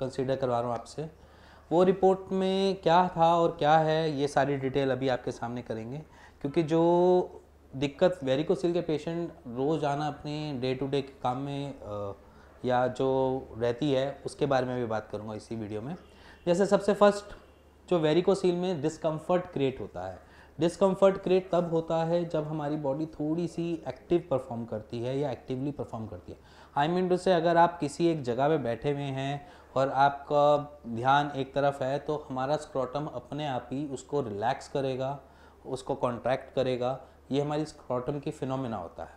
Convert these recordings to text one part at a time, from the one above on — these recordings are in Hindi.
कंसिडर करवा रहा हूँ आपसे वो रिपोर्ट में क्या था और क्या है ये सारी डिटेल अभी आपके सामने करेंगे क्योंकि जो दिक्कत वेरिकोसिल के पेशेंट रोज आना अपने डे टू डे काम में या जो रहती है उसके बारे में भी बात करूँगा इसी वीडियो में जैसे सबसे फर्स्ट जो वेरिकोसिल में डिस्कम्फर्ट क्रिएट होता है डिस्कम्फर्ट क्रिएट तब होता है जब हमारी बॉडी थोड़ी सी एक्टिव परफॉर्म करती है या एक्टिवली परफॉर्म करती है आई मीन टू से अगर आप किसी एक जगह पे बैठे हुए हैं और आपका ध्यान एक तरफ है तो हमारा स्क्रॉटम अपने आप ही उसको रिलैक्स करेगा उसको कॉन्ट्रैक्ट करेगा ये हमारी स्क्रॉटम की फिनोमिना होता है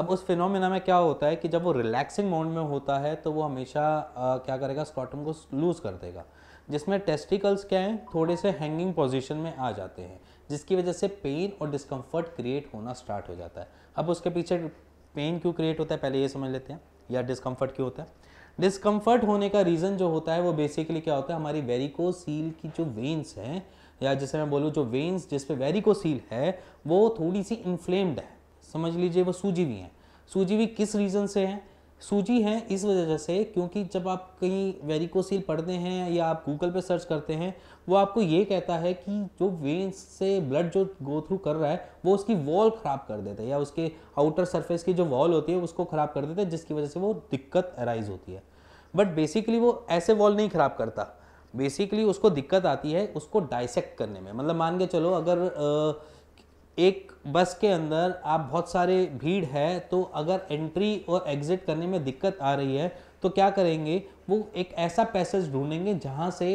अब उस फिनोमिना में क्या होता है कि जब वो रिलैक्सिंग मोड में होता है तो वो हमेशा आ, क्या करेगा स्क्रॉटम को लूज़ कर देगा जिसमें टेस्टिकल्स क्या है थोड़े से हैंगिंग पोजिशन में आ जाते हैं जिसकी वजह से पेन और डिस्कम्फर्ट क्रिएट होना स्टार्ट हो जाता है अब उसके पीछे पेन क्यों क्रिएट होता है पहले ये समझ लेते हैं या डिस्कम्फर्ट क्यों होता है डिस्कम्फर्ट होने का रीज़न जो होता है वो बेसिकली क्या होता है हमारी वेरिको सील की जो वेन्स हैं या जैसे मैं बोलूँ जो वेन्स जिस पे वेरिको सील है वो थोड़ी सी इन्फ्लेम्ड है समझ लीजिए वो सूजी हुई हैं सूजी हुई किस रीज़न से है सूजी है इस वजह से क्योंकि जब आप कहीं वेरिकोसील पढ़ते हैं या आप गूगल पर सर्च करते हैं वो आपको ये कहता है कि जो वेन्स से ब्लड जो गो थ्रू कर रहा है वो उसकी वॉल ख़राब कर देता है या उसके आउटर सरफेस की जो वॉल होती है उसको ख़राब कर देता है जिसकी वजह से वो दिक्कत अराइज होती है बट बेसिकली वो ऐसे वॉल नहीं ख़राब करता बेसिकली उसको दिक्कत आती है उसको डाइसेक्ट करने में मतलब मान के चलो अगर आ, एक बस के अंदर आप बहुत सारे भीड़ है तो अगर एंट्री और एग्ज़िट करने में दिक्कत आ रही है तो क्या करेंगे वो एक ऐसा पैसेज ढूंढेंगे जहाँ से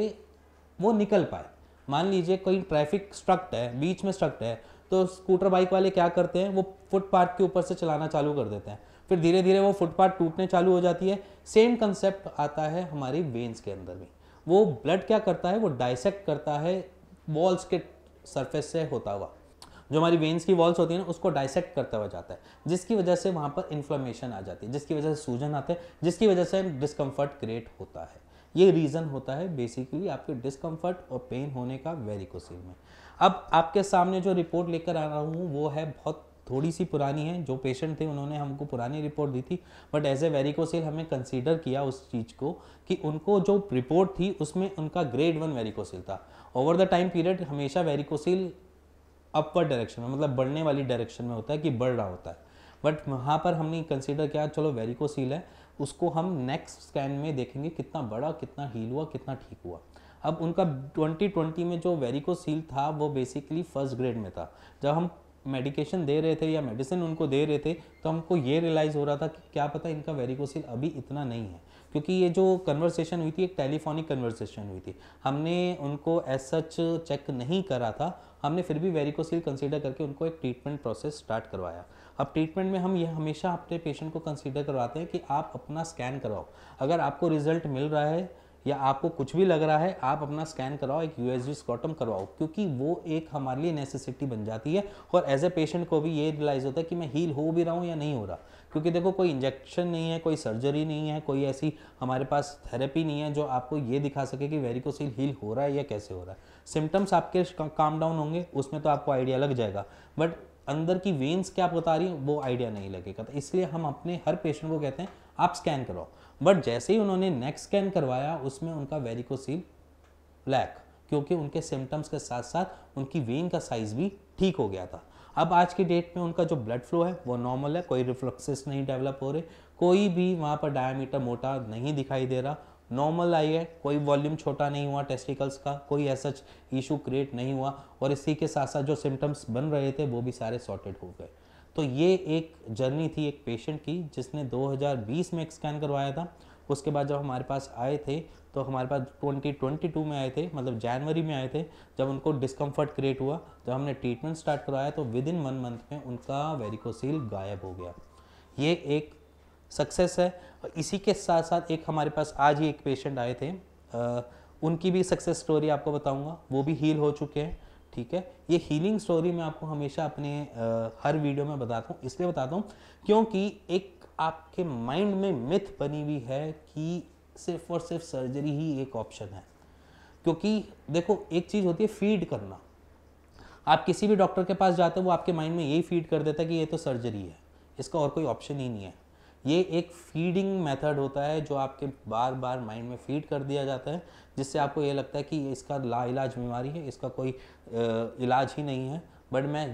वो निकल पाए मान लीजिए कोई ट्रैफिक स्ट्रक्ट है बीच में स्ट्रक्ट है तो स्कूटर बाइक वाले क्या करते हैं वो फुटपाथ के ऊपर से चलाना चालू कर देते हैं फिर धीरे धीरे वो फुटपाथ टूटने चालू हो जाती है सेम कंसेप्ट आता है हमारी वेंस के अंदर भी वो ब्लड क्या करता है वो डाइसेक्ट करता है बॉल्स के सरफेस से होता हुआ जो हमारी वेन्स की वॉल्स होती है ना उसको डाइसेक्ट करता हुआ जाता है जिसकी वजह से वहाँ पर इन्फ्लामेशन आ जाती है जिसकी वजह से सूजन आता है जिसकी वजह से डिस्कम्फर्ट क्रिएट होता है ये रीज़न होता है बेसिकली आपके डिस्कम्फर्ट और पेन होने का वेरिकोसिल में अब आपके सामने जो रिपोर्ट लेकर आ रहा हूँ वो है बहुत थोड़ी सी पुरानी है जो पेशेंट थे उन्होंने हमको पुरानी रिपोर्ट दी थी बट एज ए वेरिकोसेल हमें कंसीडर किया उस चीज़ को कि उनको जो रिपोर्ट थी उसमें उनका ग्रेड वन वेरिकोसेल था ओवर द टाइम पीरियड हमेशा वेरिकोसेल अपर डायरेक्शन में मतलब बढ़ने वाली डायरेक्शन में होता है कि बढ़ रहा होता है बट वहाँ पर हमने कंसिडर किया चलो वेरिकोसील है उसको हम नेक्स्ट स्कैन में देखेंगे कितना बड़ा कितना हील हुआ कितना ठीक हुआ अब उनका 2020 में जो वेरिकोसील था वो बेसिकली फर्स्ट ग्रेड में था जब हम मेडिकेशन दे रहे थे या मेडिसिन उनको दे रहे थे तो हमको ये रियलाइज़ हो रहा था कि क्या पता इनका वेरिकोसिल अभी इतना नहीं है क्योंकि ये जो कन्वर्सेशन हुई थी एक टेलीफोनिक कन्वर्सेशन हुई थी हमने उनको एज सच चेक नहीं करा था हमने फिर भी वेरिकोसिल कंसीडर करके उनको एक ट्रीटमेंट प्रोसेस स्टार्ट करवाया अब ट्रीटमेंट में हम ये हमेशा अपने पेशेंट को कंसीडर करवाते हैं कि आप अपना स्कैन करवाओ अगर आपको रिजल्ट मिल रहा है या आपको कुछ भी लग रहा है आप अपना स्कैन कराओ एक यू एस स्कॉटम करवाओ क्योंकि वो एक हमारे लिए नेसेसिटी बन जाती है और एज ए पेशेंट को भी ये रिलाइज होता है कि मैं हील हो भी रहा हूँ या नहीं हो रहा क्योंकि देखो कोई इंजेक्शन नहीं है कोई सर्जरी नहीं है कोई ऐसी हमारे पास थेरेपी नहीं है जो आपको ये दिखा सके कि वेरिकोसिल हील हो रहा है या कैसे हो रहा है सिम्टम्स आपके काम डाउन होंगे उसमें तो आपको आइडिया लग जाएगा बट अंदर की वेन्स क्या बता रही है वो आइडिया नहीं लगेगा तो इसलिए हम अपने हर पेशेंट को कहते हैं आप स्कैन करो बट जैसे ही उन्होंने नेक स्कैन करवाया उसमें उनका वेरिकोसील ब्लैक क्योंकि उनके सिम्टम्स के साथ साथ उनकी वेन का साइज भी ठीक हो गया था अब आज की डेट में उनका जो ब्लड फ्लो है वो नॉर्मल है कोई रिफ्लक्सेस नहीं डेवलप हो रहे कोई भी वहाँ पर डायमीटर मोटा नहीं दिखाई दे रहा नॉर्मल आई है कोई वॉल्यूम छोटा नहीं हुआ टेस्टिकल्स का कोई ऐसा इशू क्रिएट नहीं हुआ और इसी के साथ साथ जो सिम्टम्स बन रहे थे वो भी सारे सॉर्टेड हो गए तो ये एक जर्नी थी एक पेशेंट की जिसने 2020 में एक स्कैन करवाया था उसके बाद जब हमारे पास आए थे तो हमारे पास 2022 में आए थे मतलब जनवरी में आए थे जब उनको डिस्कम्फर्ट क्रिएट हुआ जब हमने ट्रीटमेंट स्टार्ट करवाया तो विद इन वन मंथ में उनका वेरिकोसील गायब हो गया ये एक सक्सेस है और इसी के साथ साथ एक हमारे पास आज ही एक पेशेंट आए थे आ, उनकी भी सक्सेस स्टोरी आपको बताऊंगा वो भी हील हो चुके हैं ठीक है ये हीलिंग स्टोरी मैं आपको हमेशा अपने आ, हर वीडियो में बताता हूँ इसलिए बताता हूँ क्योंकि एक आपके माइंड में मिथ बनी हुई है कि सिर्फ और सिर्फ सर्जरी ही एक ऑप्शन है क्योंकि देखो एक चीज़ होती है फीड करना आप किसी भी डॉक्टर के पास जाते हो वो आपके माइंड में यही फीड कर देता है कि ये तो सर्जरी है इसका और कोई ऑप्शन ही नहीं है ये एक फीडिंग मेथड होता है जो आपके बार बार माइंड में फीड कर दिया जाता है जिससे आपको ये लगता है कि इसका लाइलाज बीमारी है इसका कोई इलाज ही नहीं है बट मैं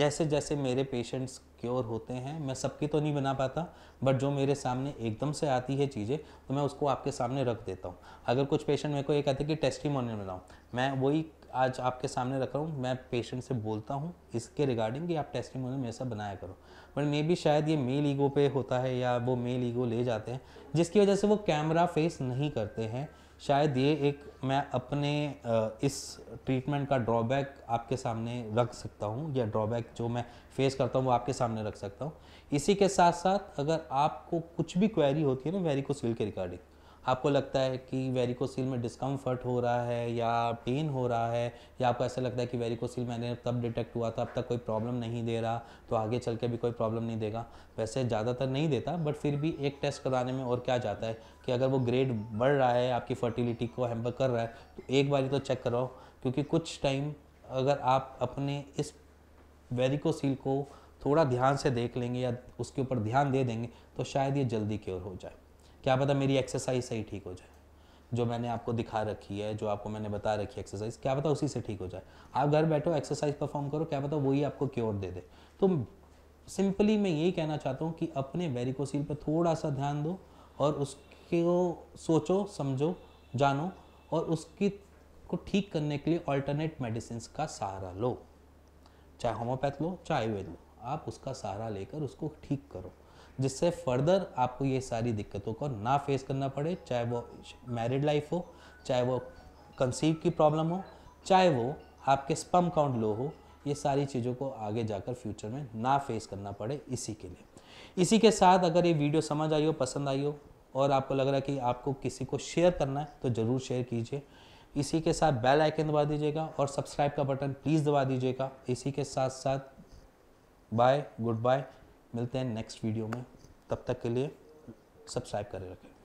जैसे जैसे मेरे पेशेंट्स क्योर होते हैं मैं सबकी तो नहीं बना पाता बट जो मेरे सामने एकदम से आती है चीज़ें तो मैं उसको आपके सामने रख देता हूँ अगर कुछ पेशेंट मेरे को ये कहते हैं कि टेस्टी मॉर्निंग मैं वही आज आपके सामने रख रहा हूँ मैं पेशेंट से बोलता हूँ इसके रिगार्डिंग कि आप टेस्टिंग मेरे साथ बनाया करो बट मे बी शायद ये मेल ईगो पे होता है या वो मेल ईगो ले जाते हैं जिसकी वजह से वो कैमरा फेस नहीं करते हैं शायद ये एक मैं अपने इस ट्रीटमेंट का ड्रॉबैक आपके सामने रख सकता हूँ या ड्रॉबैक जो मैं फेस करता हूँ वो आपके सामने रख सकता हूँ इसी के साथ साथ अगर आपको कुछ भी क्वेरी होती है ना वेरी स्किल के रिगार्डिंग आपको लगता है कि वेरिकोसील में डिस्कम्फर्ट हो रहा है या पेन हो रहा है या आपको ऐसा लगता है कि वेरिकोसील मैंने तब डिटेक्ट हुआ था अब तक कोई प्रॉब्लम नहीं दे रहा तो आगे चल के भी कोई प्रॉब्लम नहीं देगा वैसे ज़्यादातर नहीं देता बट फिर भी एक टेस्ट कराने में और क्या जाता है कि अगर वो ग्रेड बढ़ रहा है आपकी फर्टिलिटी को हेम्पर कर रहा है तो एक बार तो चेक कराओ क्योंकि कुछ टाइम अगर आप अपने इस वेरिकोसील को थोड़ा ध्यान से देख लेंगे या उसके ऊपर ध्यान दे देंगे तो शायद ये जल्दी क्योर हो जाए क्या पता मेरी एक्सरसाइज सही ठीक हो जाए जो मैंने आपको दिखा रखी है जो आपको मैंने बता रखी है एक्सरसाइज क्या पता उसी से ठीक हो जाए आप घर बैठो एक्सरसाइज परफॉर्म करो क्या पता वही आपको क्योर दे दे तो सिंपली मैं यही कहना चाहता हूँ कि अपने वेरिकोसिल पर थोड़ा सा ध्यान दो और उसको सोचो समझो जानो और उसकी को ठीक करने के लिए ऑल्टरनेट मेडिसिन का सहारा लो चाहे होम्योपैथ लो चाहे आयुर्वेद लो आप उसका सहारा लेकर उसको ठीक करो जिससे फर्दर आपको ये सारी दिक्कतों को ना फेस करना पड़े चाहे वो मैरिड लाइफ हो चाहे वो कंसीव की प्रॉब्लम हो चाहे वो आपके स्पम काउंट लो हो ये सारी चीज़ों को आगे जाकर फ्यूचर में ना फेस करना पड़े इसी के लिए इसी के साथ अगर ये वीडियो समझ आई हो पसंद आई हो और आपको लग रहा है कि आपको किसी को शेयर करना है तो ज़रूर शेयर कीजिए इसी के साथ बेल आइकन दबा दीजिएगा और सब्सक्राइब का बटन प्लीज़ दबा दीजिएगा इसी के साथ साथ बाय गुड बाय मिलते हैं नेक्स्ट वीडियो में तब तक के लिए सब्सक्राइब करें रखें